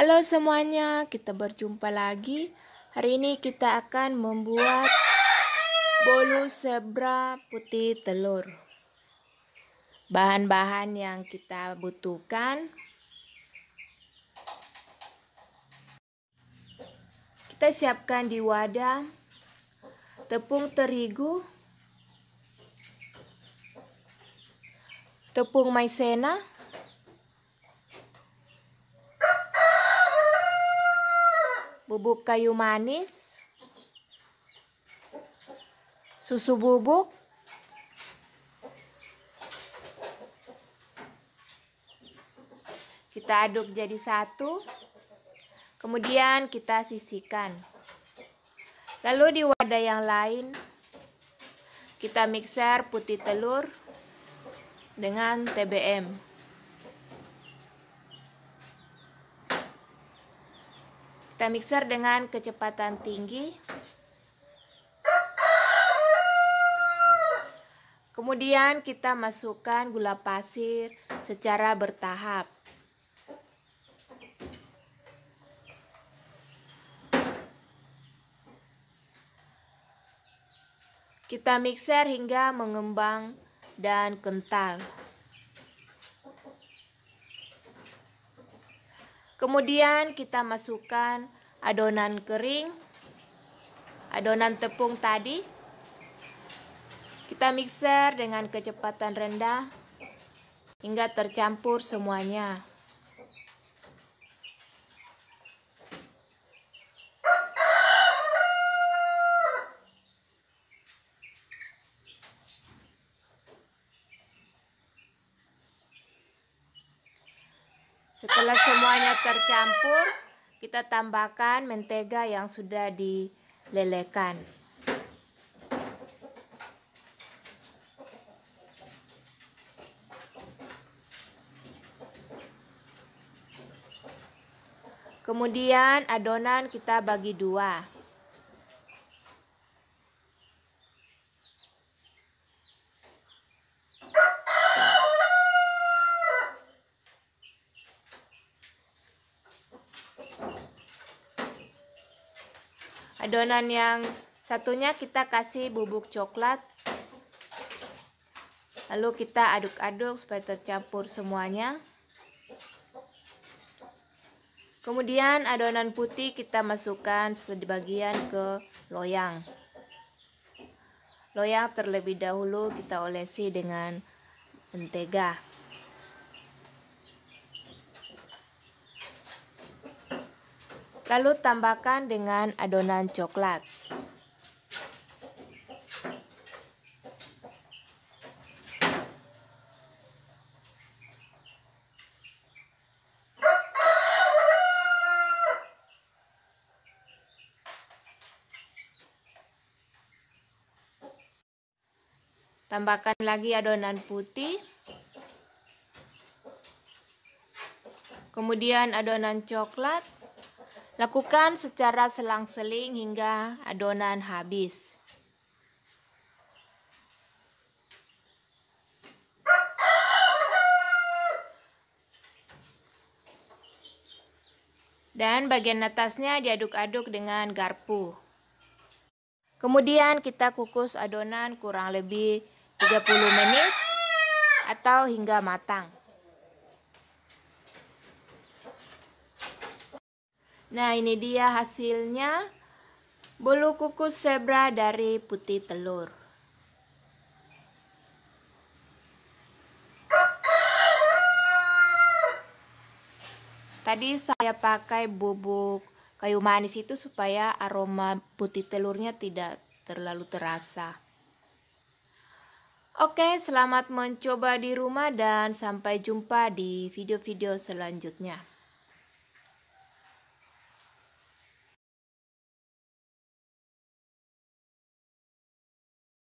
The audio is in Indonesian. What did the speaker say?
Halo semuanya, kita berjumpa lagi. Hari ini kita akan membuat bolu zebra putih telur. Bahan-bahan yang kita butuhkan Kita siapkan di wadah tepung terigu, tepung maizena, bubuk kayu manis, susu bubuk, kita aduk jadi satu, kemudian kita sisihkan. Lalu di wadah yang lain, kita mixer putih telur dengan TBM. Kita mixer dengan kecepatan tinggi. Kemudian kita masukkan gula pasir secara bertahap. Kita mixer hingga mengembang dan kental. Kemudian kita masukkan adonan kering, adonan tepung tadi. Kita mixer dengan kecepatan rendah hingga tercampur semuanya. Setelah semuanya tercampur, kita tambahkan mentega yang sudah dilelehkan. Kemudian adonan kita bagi dua. adonan yang satunya kita kasih bubuk coklat lalu kita aduk-aduk supaya tercampur semuanya kemudian adonan putih kita masukkan sebagian ke loyang loyang terlebih dahulu kita olesi dengan mentega Lalu tambahkan dengan adonan coklat. Tambahkan lagi adonan putih. Kemudian adonan coklat. Lakukan secara selang-seling hingga adonan habis. Dan bagian atasnya diaduk-aduk dengan garpu. Kemudian kita kukus adonan kurang lebih 30 menit atau hingga matang. Nah ini dia hasilnya bulu kukus zebra dari putih telur. Tadi saya pakai bubuk kayu manis itu supaya aroma putih telurnya tidak terlalu terasa. Oke, selamat mencoba di rumah dan sampai jumpa di video-video selanjutnya.